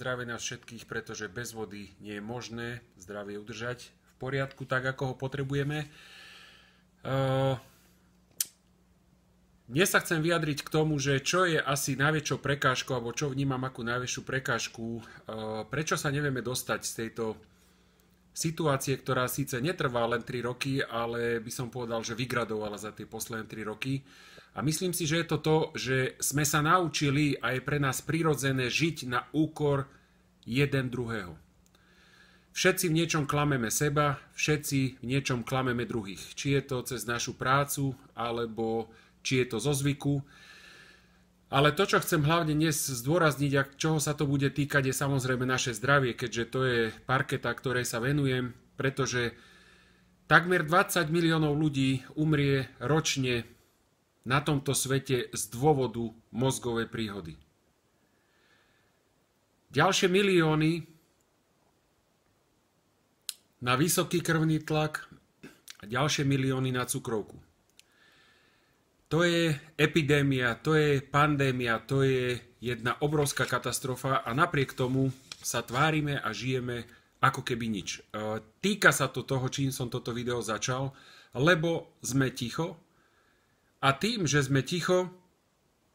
zdravie nás všetkých, pretože bez vody nie je možné zdravie udržať v poriadku tak, ako ho potrebujeme. Ehm, dnes sa chcem vyjadriť k tomu, že čo je asi najväčšou prekážkou, alebo čo vnímam ako najväčšiu prekážku, ehm, prečo sa nevieme dostať z tejto situácie, ktorá síce netrvá len 3 roky, ale by som povedal, že vygradovala za tie posledné 3 roky. A myslím si, že je to to, že sme sa naučili a je pre nás prirodzené žiť na úkor jeden druhého. Všetci v niečom klameme seba, všetci v niečo klameme druhých. Či je to cez našu prácu, alebo či je to zo zvyku. Ale to, čo chcem hlavne dnes zdôrazniť a čoho sa to bude týkať, je samozrejme naše zdravie, keďže to je parketa, ktorej sa venujem, pretože takmer 20 miliónov ľudí umrie ročne na tomto svete z dôvodu mozgovej príhody. Ďalšie milióny na vysoký krvný tlak a ďalšie milióny na cukrovku. To je epidémia, to je pandémia, to je jedna obrovská katastrofa a napriek tomu sa tvárime a žijeme ako keby nič. E, týka sa to toho, čím som toto video začal, lebo sme ticho, a tým, že sme ticho,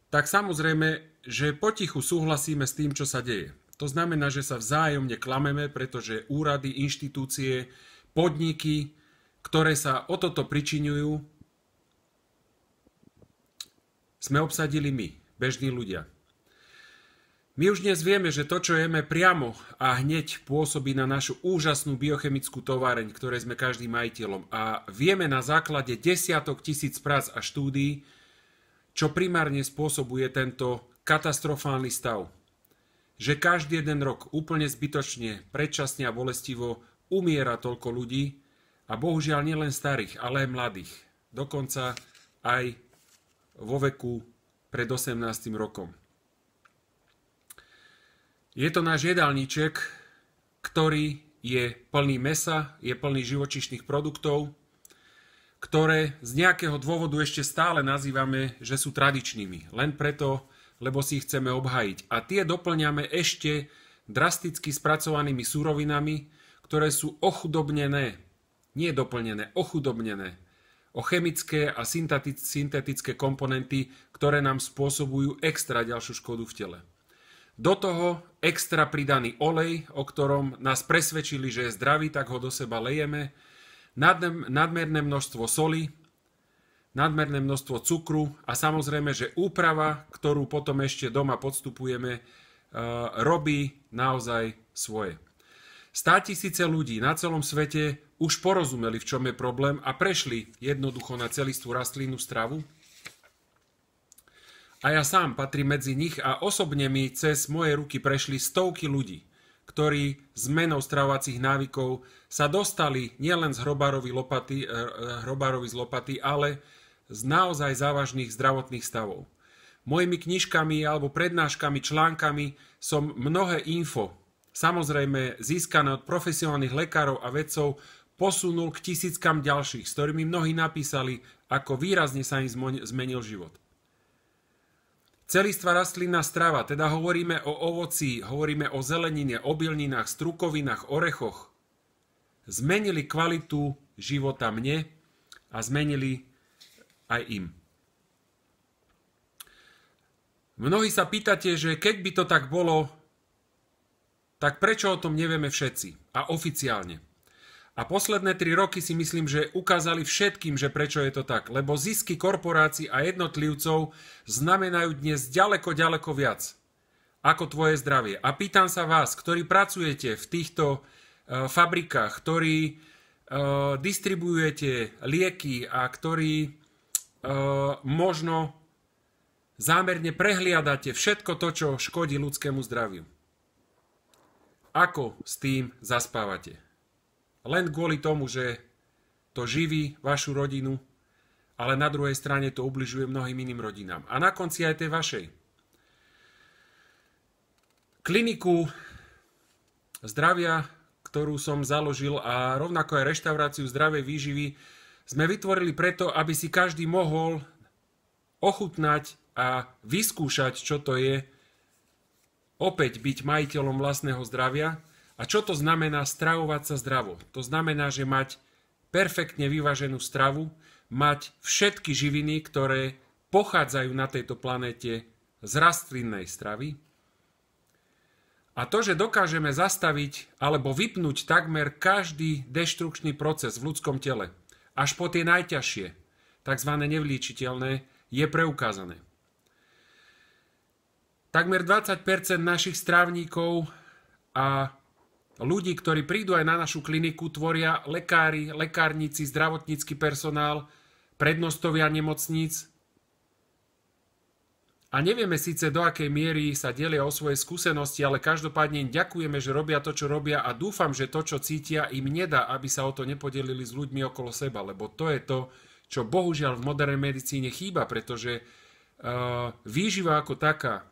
tak samozrejme, že potichu súhlasíme s tým, čo sa deje. To znamená, že sa vzájomne klameme, pretože úrady, inštitúcie, podniky, ktoré sa o toto pričinujú, sme obsadili my, bežní ľudia. My už dnes vieme, že to, čo jeme priamo a hneď pôsobí na našu úžasnú biochemickú továreň, ktoré sme každým majiteľom. A vieme na základe desiatok tisíc prác a štúdií, čo primárne spôsobuje tento katastrofálny stav. Že každý jeden rok úplne zbytočne, predčasne a bolestivo umiera toľko ľudí a bohužiaľ nielen starých, ale aj mladých. Dokonca aj vo veku pred 18. rokom. Je to náš jedálniček, ktorý je plný mesa, je plný živočíšnych produktov, ktoré z nejakého dôvodu ešte stále nazývame, že sú tradičnými. Len preto, lebo si ich chceme obhajiť. A tie doplňame ešte drasticky spracovanými súrovinami, ktoré sú ochudobnené, nie doplnené, ochudobnené o chemické a syntetické komponenty, ktoré nám spôsobujú extra ďalšiu škodu v tele. Do toho extra pridaný olej, o ktorom nás presvedčili, že je zdravý, tak ho do seba lejeme. Nadmerné množstvo soli, nadmerné množstvo cukru a samozrejme, že úprava, ktorú potom ešte doma podstupujeme, e, robí naozaj svoje. Stá tisíce ľudí na celom svete už porozumeli, v čom je problém a prešli jednoducho na celistú rastlinnú stravu, a ja sám patrím medzi nich a osobne mi cez moje ruky prešli stovky ľudí, ktorí zmenou stravovacích návykov sa dostali nielen z hrobárovi, lopaty, eh, eh, hrobárovi z lopaty, ale z naozaj závažných zdravotných stavov. Mojimi knižkami alebo prednáškami, článkami som mnohé info, samozrejme získané od profesionálnych lekárov a vedcov, posunul k tisíckam ďalších, s ktorými mnohí napísali, ako výrazne sa im zmenil život. Celistvá rastlina strava, teda hovoríme o ovoci, hovoríme o zelenine, obilninách, strukovinách, orechoch, zmenili kvalitu života mne a zmenili aj im. Mnohí sa pýtate, že keď by to tak bolo, tak prečo o tom nevieme všetci a oficiálne? A posledné tri roky si myslím, že ukázali všetkým, že prečo je to tak. Lebo zisky korporácií a jednotlivcov znamenajú dnes ďaleko, ďaleko viac ako tvoje zdravie. A pýtam sa vás, ktorí pracujete v týchto e, fabrikách, ktorí e, distribuujete lieky a ktorí e, možno zámerne prehliadate všetko to, čo škodí ľudskému zdraviu. Ako s tým zaspávate? len kvôli tomu, že to živí vašu rodinu, ale na druhej strane to ubližuje mnohým iným rodinám. A na konci aj tej vašej. Kliniku zdravia, ktorú som založil a rovnako aj reštauráciu zdravej výživy sme vytvorili preto, aby si každý mohol ochutnať a vyskúšať, čo to je opäť byť majiteľom vlastného zdravia, a čo to znamená stravovať sa zdravo? To znamená, že mať perfektne vyváženú stravu, mať všetky živiny, ktoré pochádzajú na tejto planéte z rastlinnej stravy. A to, že dokážeme zastaviť alebo vypnúť takmer každý deštrukčný proces v ľudskom tele, až po tie najťažšie, tzv. nevlíčiteľné, je preukázané. Takmer 20 našich strávníkov a ľudí, ktorí prídu aj na našu kliniku, tvoria lekári, lekárnici, zdravotnícky personál, prednostovia nemocníc. A nevieme síce, do akej miery sa delia o svoje skúsenosti, ale každopádne im ďakujeme, že robia to, čo robia a dúfam, že to, čo cítia, im nedá, aby sa o to nepodelili s ľuďmi okolo seba, lebo to je to, čo bohužiaľ v modernej medicíne chýba, pretože uh, výživa ako taká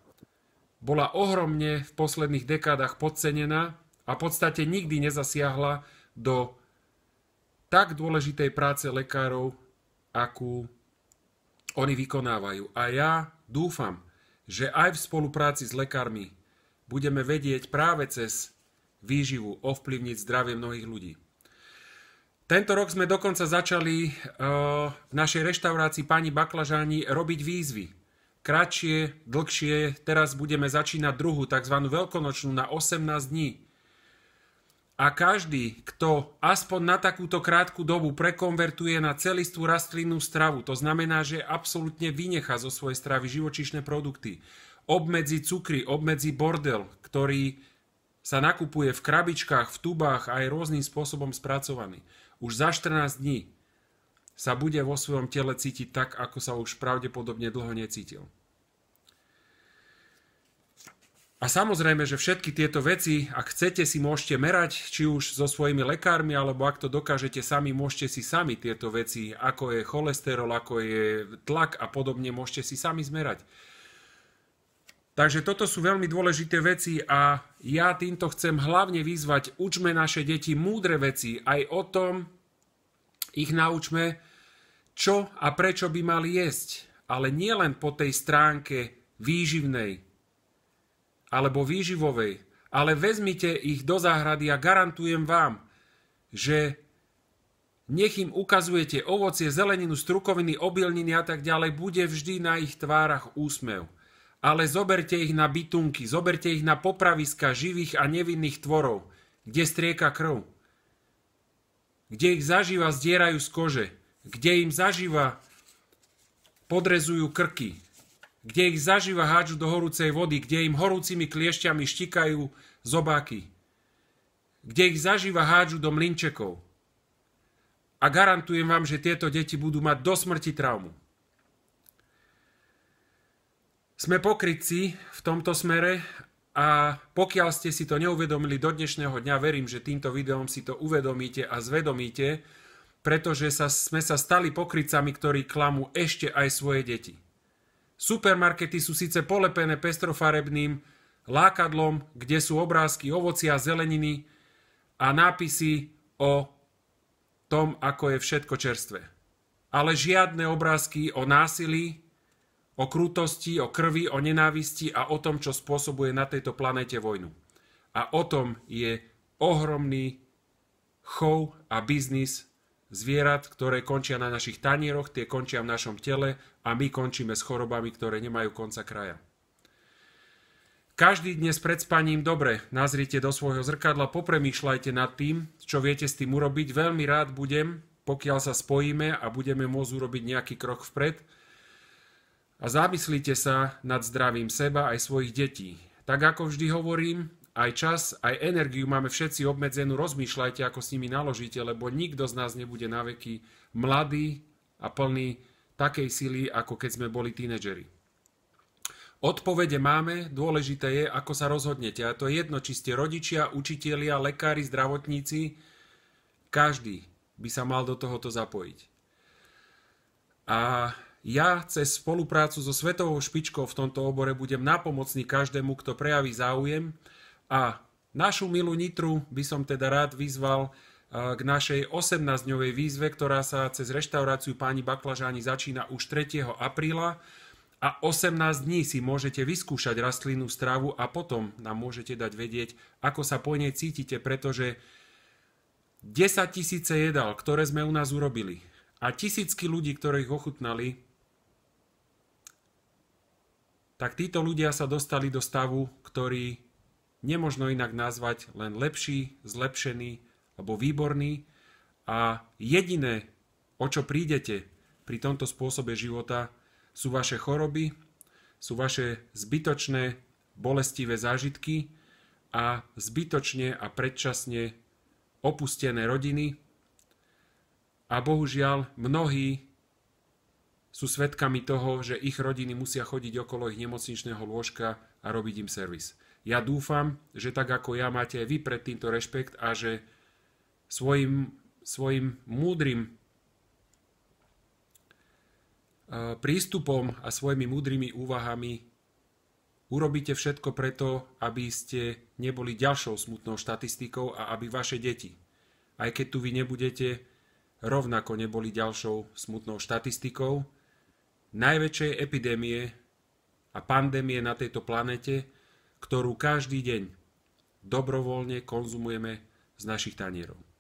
bola ohromne v posledných dekádach podcenená a v podstate nikdy nezasiahla do tak dôležitej práce lekárov, akú oni vykonávajú. A ja dúfam, že aj v spolupráci s lekármi budeme vedieť práve cez výživu ovplyvniť zdravie mnohých ľudí. Tento rok sme dokonca začali e, v našej reštaurácii Pani Baklažáni robiť výzvy. Kratšie, dlhšie, teraz budeme začínať druhú, tzv. veľkonočnú na 18 dní a každý, kto aspoň na takúto krátku dobu prekonvertuje na celistú rastlinnú stravu, to znamená, že absolútne vynecha zo svojej stravy živočíšne produkty, obmedzi cukry, obmedzi bordel, ktorý sa nakupuje v krabičkách, v tubách a aj rôznym spôsobom spracovaný. Už za 14 dní sa bude vo svojom tele cítiť tak, ako sa už pravdepodobne dlho necítil. A samozrejme, že všetky tieto veci, ak chcete, si môžete merať, či už so svojimi lekármi, alebo ak to dokážete sami, môžete si sami tieto veci, ako je cholesterol, ako je tlak a podobne, môžete si sami zmerať. Takže toto sú veľmi dôležité veci a ja týmto chcem hlavne vyzvať, učme naše deti múdre veci, aj o tom ich naučme, čo a prečo by mali jesť, ale nielen po tej stránke výživnej, alebo výživovej, ale vezmite ich do záhrady a garantujem vám, že nech im ukazujete ovocie, zeleninu, strukoviny, obilniny a tak ďalej, bude vždy na ich tvárach úsmev. Ale zoberte ich na bytunky, zoberte ich na popraviska živých a nevinných tvorov, kde strieka krv, kde ich zaživa zdierajú z kože, kde im zaživa podrezujú krky, kde ich zaživa háču do horúcej vody, kde im horúcimi kliešťami štikajú zobáky, kde ich zaživa háču do mlinčekov. A garantujem vám, že tieto deti budú mať do smrti traumu. Sme pokrytci v tomto smere a pokiaľ ste si to neuvedomili do dnešného dňa, verím, že týmto videom si to uvedomíte a zvedomíte, pretože sa, sme sa stali pokrytcami, ktorí klamú ešte aj svoje deti. Supermarkety sú síce polepené pestrofarebným lákadlom, kde sú obrázky ovocia, zeleniny a nápisy o tom, ako je všetko čerstvé. Ale žiadne obrázky o násilí, o krutosti, o krvi, o nenávisti a o tom, čo spôsobuje na tejto planéte vojnu. A o tom je ohromný chov a biznis zvierat, ktoré končia na našich tanieroch, tie končia v našom tele a my končíme s chorobami, ktoré nemajú konca kraja. Každý dnes pred spaním dobre nazrite do svojho zrkadla, popremýšľajte nad tým, čo viete s tým urobiť. Veľmi rád budem, pokiaľ sa spojíme a budeme môcť urobiť nejaký krok vpred. A zamyslite sa nad zdravím seba aj svojich detí. Tak ako vždy hovorím, aj čas, aj energiu máme všetci obmedzenú, rozmýšľajte, ako s nimi naložíte, lebo nikto z nás nebude na veky mladý a plný takej sily, ako keď sme boli tínedžeri. Odpovede máme, dôležité je, ako sa rozhodnete. A to je jedno, či ste rodičia, učitelia, lekári, zdravotníci, každý by sa mal do tohoto zapojiť. A ja cez spoluprácu so svetovou špičkou v tomto obore budem napomocný každému, kto prejaví záujem a našu milú Nitru by som teda rád vyzval e, k našej 18-dňovej výzve, ktorá sa cez reštauráciu Páni Baklažáni začína už 3. apríla a 18 dní si môžete vyskúšať rastlinnú stravu a potom nám môžete dať vedieť, ako sa po nej cítite, pretože 10 tisíce jedal, ktoré sme u nás urobili a tisícky ľudí, ktorých ochutnali, tak títo ľudia sa dostali do stavu, ktorý nemožno inak nazvať len lepší, zlepšený alebo výborný. A jediné, o čo prídete pri tomto spôsobe života, sú vaše choroby, sú vaše zbytočné, bolestivé zážitky a zbytočne a predčasne opustené rodiny. A bohužiaľ mnohí sú svedkami toho, že ich rodiny musia chodiť okolo ich nemocničného lôžka a robiť im servis. Ja dúfam, že tak ako ja máte aj vy pred týmto rešpekt a že svojim, svojim múdrym e, prístupom a svojimi múdrymi úvahami urobíte všetko preto, aby ste neboli ďalšou smutnou štatistikou a aby vaše deti, aj keď tu vy nebudete, rovnako neboli ďalšou smutnou štatistikou najväčšej epidémie a pandémie na tejto planete, ktorú každý deň dobrovoľne konzumujeme z našich tanierov.